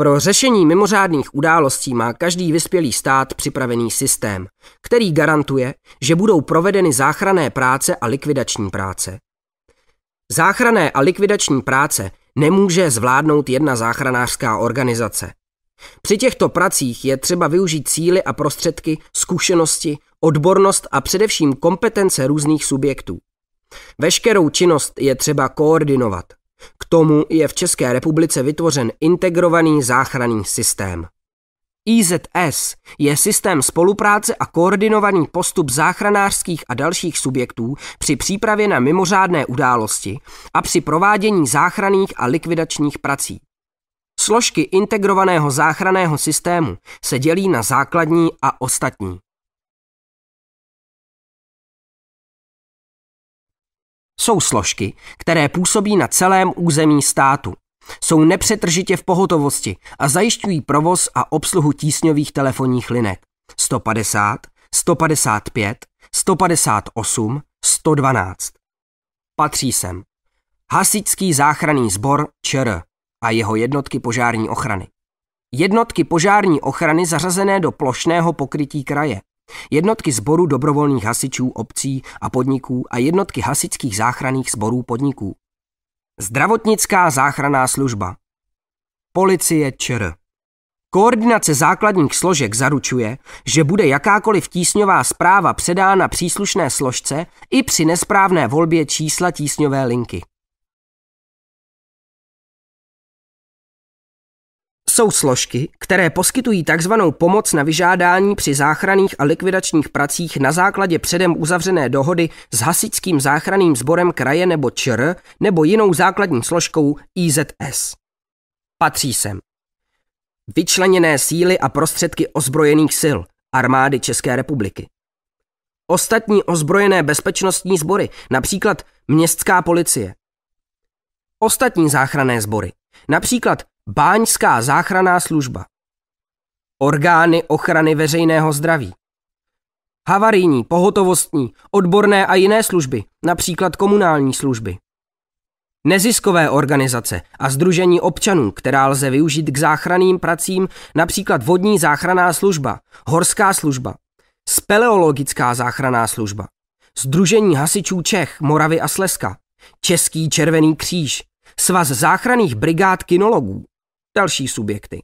Pro řešení mimořádných událostí má každý vyspělý stát připravený systém, který garantuje, že budou provedeny záchranné práce a likvidační práce. Záchranné a likvidační práce nemůže zvládnout jedna záchranářská organizace. Při těchto pracích je třeba využít síly a prostředky, zkušenosti, odbornost a především kompetence různých subjektů. Veškerou činnost je třeba koordinovat, k tomu je v České republice vytvořen integrovaný záchranný systém. IZS je systém spolupráce a koordinovaný postup záchranářských a dalších subjektů při přípravě na mimořádné události a při provádění záchranných a likvidačních prací. Složky integrovaného záchranného systému se dělí na základní a ostatní. jsou složky, které působí na celém území státu. Jsou nepřetržitě v pohotovosti a zajišťují provoz a obsluhu tísňových telefonních linek 150, 155, 158, 112. Patří sem Hasičský záchranný sbor ČR a jeho jednotky požární ochrany. Jednotky požární ochrany zařazené do plošného pokrytí kraje. Jednotky sboru dobrovolných hasičů obcí a podniků a jednotky hasičských záchranných sborů podniků. Zdravotnická záchranná služba. Policie ČR. Koordinace základních složek zaručuje, že bude jakákoliv tísňová zpráva předána příslušné složce i při nesprávné volbě čísla tísňové linky. jsou složky, které poskytují takzvanou pomoc na vyžádání při záchranných a likvidačních pracích na základě předem uzavřené dohody s hasičským záchranným sborem kraje nebo ČR nebo jinou základní složkou IZS. Patří sem vyčleněné síly a prostředky ozbrojených sil armády České republiky. Ostatní ozbrojené bezpečnostní sbory, například městská policie. Ostatní záchranné sbory, například Báňská záchranná služba. Orgány ochrany veřejného zdraví. Havarijní, pohotovostní, odborné a jiné služby, například komunální služby. Neziskové organizace a združení občanů, která lze využít k záchranným pracím, například vodní záchranná služba, horská služba, speleologická záchranná služba, Združení hasičů Čech, Moravy a Slezska, Český červený kříž, Svaz záchranných brigád kinologů, další subjekty